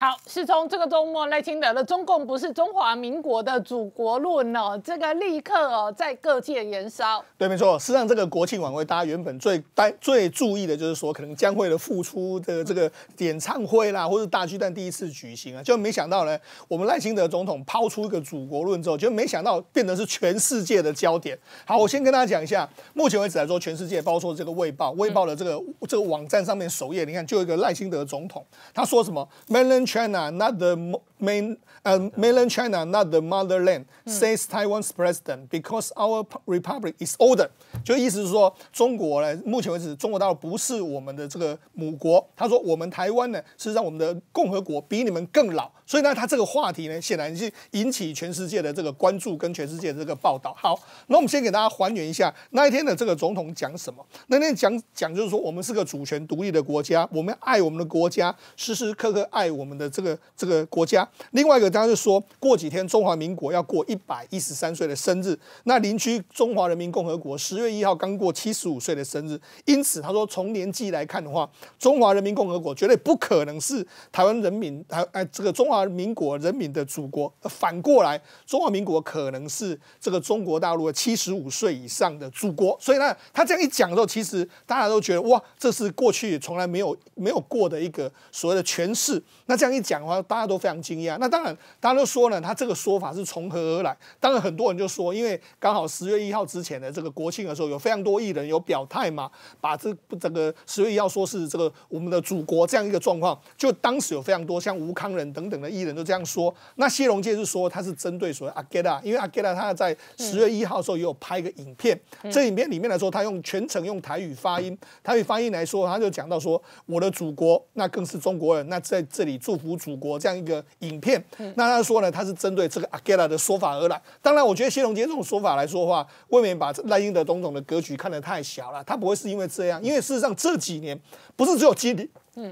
好，是从这个周末赖清德的中共不是中华民国的祖国论哦，这个立刻哦在各界燃烧。对，没错，事实上这个国庆晚会，大家原本最担最注意的就是说，可能将会的复出的这个演唱会啦，或是大巨蛋第一次举行啊，就没想到呢，我们赖清德总统抛出一个祖国论之后，就没想到变得是全世界的焦点。好，我先跟大家讲一下，目前为止来说，全世界，包括说这个卫报，卫报的这个这个网站上面首页，你看就一个赖清德总统，他说什么，Melan。China, not the Main 呃，mainland China not the motherland," says Taiwan's president, because our republic is older." 就意思是说，中国呢，目前为止，中国大陆不是我们的这个母国。他说，我们台湾呢，是让我们的共和国比你们更老。所以呢，他这个话题呢，显然是引起全世界的这个关注跟全世界的这个报道。好，那我们先给大家还原一下那一天的这个总统讲什么。那天讲讲就是说，我们是个主权独立的国家，我们爱我们的国家，时时刻刻爱我们的这个这个国家。另外一个，当就说过几天中华民国要过一百一十三岁的生日，那邻居中华人民共和国十月一号刚过七十五岁的生日，因此他说从年纪来看的话，中华人民共和国绝对不可能是台湾人民台哎这个中华民国人民的祖国，反过来中华民国可能是这个中国大陆七十五岁以上的祖国，所以呢他这样一讲之后，其实大家都觉得哇，这是过去从来没有没有过的一个所谓的诠释。那这样一讲的话，大家都非常惊。那当然，大家都说呢，他这个说法是从何而来？当然，很多人就说，因为刚好十月一号之前的这个国庆的时候，有非常多艺人有表态嘛，把这整个十月一号说是这个我们的祖国这样一个状况，就当时有非常多像吴康仁等等的艺人都这样说。那谢龙介是说他是针对所谓阿盖拉，因为阿盖拉他在十月一号的时候也有拍一个影片，这影片里面来说，他用全程用台语发音，台语发音来说，他就讲到说我的祖国，那更是中国人，那在这里祝福祖国这样一个。影片，那他说呢？他是针对这个阿盖拉的说法而来。当然，我觉得谢龙杰这种说法来说话，未免把赖英德总统的格局看得太小了。他不会是因为这样，因为事实上这几年不是只有今，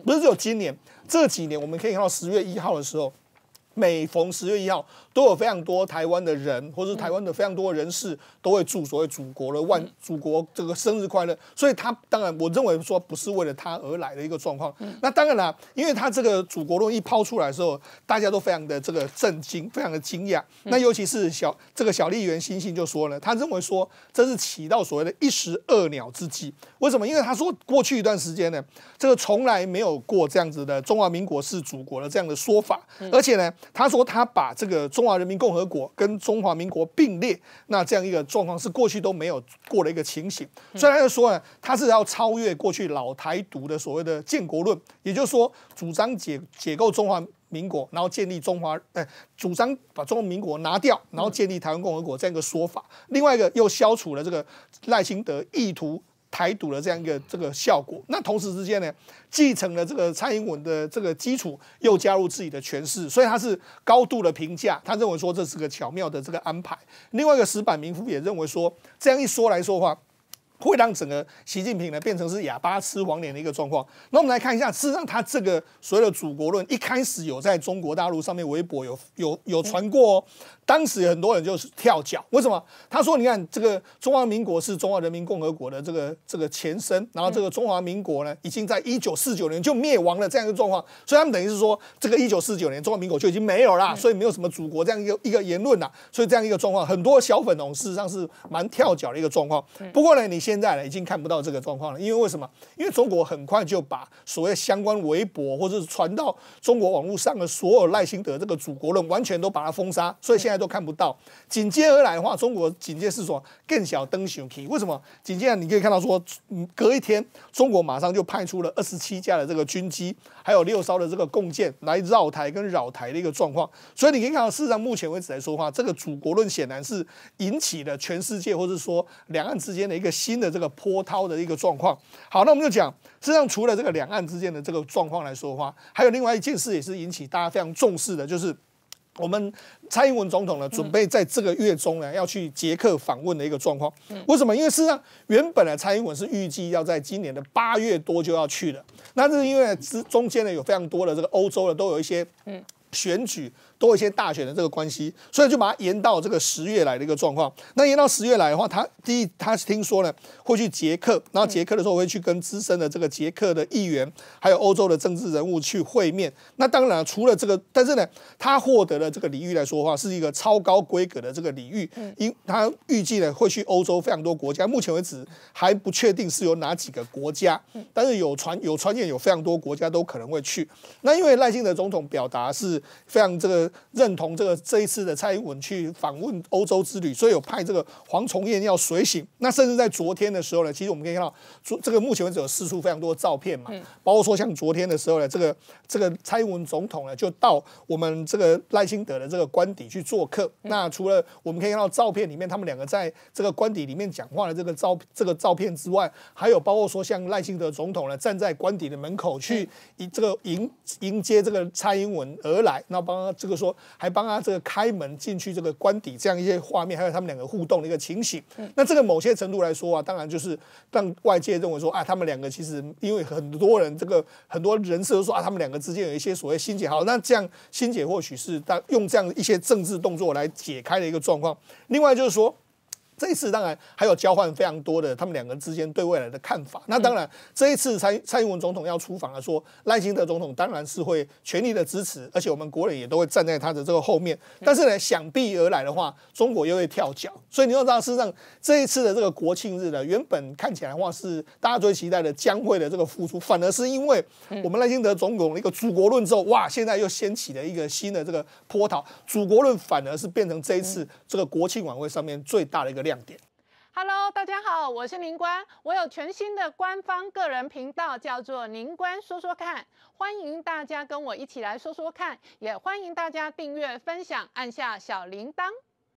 不是只有今年这几年，我们可以看到十月一号的时候。每逢十月一号，都有非常多台湾的人，或者是台湾的非常多人士，都会祝所谓祖国的万祖国这个生日快乐。所以，他当然我认为说不是为了他而来的一个状况。那当然了，因为他这个祖国论一抛出来的时候，大家都非常的这个震惊，非常的惊讶。那尤其是小这个小丽媛星星就说了，他认为说这是起到所谓的一石二鸟之计。为什么？因为他说过去一段时间呢，这个从来没有过这样子的中华民国是祖国的这样的说法，而且呢。他说他把这个中华人民共和国跟中华民国并列，那这样一个状况是过去都没有过的一个情形。所以来说呢，他是要超越过去老台独的所谓的建国论，也就是说主张解解构中华民国，然后建立中华，哎，主张把中华民国拿掉，然后建立台湾共和国这样一个说法。另外一个又消除了这个赖清德意图。台独的这样一个这个效果，那同时之间呢，继承了这个蔡英文的这个基础，又加入自己的诠释，所以他是高度的评价，他认为说这是个巧妙的这个安排。另外一个石板民夫也认为说，这样一说来说话。会让整个习近平呢变成是哑巴吃黄连的一个状况。那我们来看一下，事实上他这个所谓的祖国论一开始有在中国大陆上面微博有有有传过，当时很多人就是跳脚。为什么？他说你看这个中华民国是中华人民共和国的这个这个前身，然后这个中华民国呢，已经在一九四九年就灭亡了这样一个状况，所以他们等于是说这个一九四九年中华民国就已经没有啦，所以没有什么祖国这样一个一个言论啦。所以这样一个状况，很多小粉红事实上是蛮跳脚的一个状况。不过呢，你。现在呢，已经看不到这个状况了，因为为什么？因为中国很快就把所谓相关微博或者是传到中国网络上的所有赖清德这个“祖国论”，完全都把它封杀，所以现在都看不到。紧接而来的话，中国紧接是说更小登熊 K，为什么？紧接着你可以看到说，隔一天，中国马上就派出了二十七架的这个军机，还有六艘的这个共建来绕台跟扰台的一个状况。所以你可以看到，事实上目前为止来说的话，这个“祖国论”显然是引起了全世界，或者说两岸之间的一个新。的这个波涛的一个状况，好，那我们就讲，实际上除了这个两岸之间的这个状况来说的话，还有另外一件事也是引起大家非常重视的，就是我们蔡英文总统呢，准备在这个月中呢要去捷克访问的一个状况。为什么？因为事实上原本呢，蔡英文是预计要在今年的八月多就要去的，那是因为之中间呢有非常多的这个欧洲的都有一些嗯选举。多一些大选的这个关系，所以就把它延到这个十月来的一个状况。那延到十月来的话，他第一他是听说呢会去捷克，然后捷克的时候会去跟资深的这个捷克的议员，还有欧洲的政治人物去会面。那当然除了这个，但是呢，他获得了这个礼遇来说的话，是一个超高规格的这个礼遇。因他预计呢会去欧洲非常多国家，目前为止还不确定是有哪几个国家，但是有传有传言有非常多国家都可能会去。那因为赖清德总统表达是非常这个。认同这个这一次的蔡英文去访问欧洲之旅，所以有派这个黄崇彦要随行。那甚至在昨天的时候呢，其实我们可以看到，这个目前为止有四处非常多照片嘛，包括说像昨天的时候呢，这个这个蔡英文总统呢就到我们这个赖清德的这个官邸去做客。那除了我们可以看到照片里面他们两个在这个官邸里面讲话的这个照这个照片之外，还有包括说像赖清德总统呢站在官邸的门口去迎这个迎迎接这个蔡英文而来。那帮这个。说还帮他这个开门进去，这个关底这样一些画面，还有他们两个互动的一个情形。那这个某些程度来说啊，当然就是让外界认为说啊，他们两个其实因为很多人这个很多人士都说啊，他们两个之间有一些所谓心结。好，那这样心结或许是当用这样一些政治动作来解开的一个状况。另外就是说。这一次当然还有交换非常多的他们两个之间对未来的看法。那当然这一次蔡蔡英文总统要出访了，说赖清德总统当然是会全力的支持，而且我们国人也都会站在他的这个后面。但是呢，想必而来的话，中国又会跳脚。所以，你要知道，事实上这一次的这个国庆日呢，原本看起来的话是大家最期待的将会的这个付出，反而是因为我们赖清德总统的一个祖国论之后，哇，现在又掀起了一个新的这个波涛。祖国论反而是变成这一次这个国庆晚会上面最大的一个。亮点，Hello，大家好，我是宁官，我有全新的官方个人频道，叫做宁官说说看，欢迎大家跟我一起来说说看，也欢迎大家订阅、分享，按下小铃铛。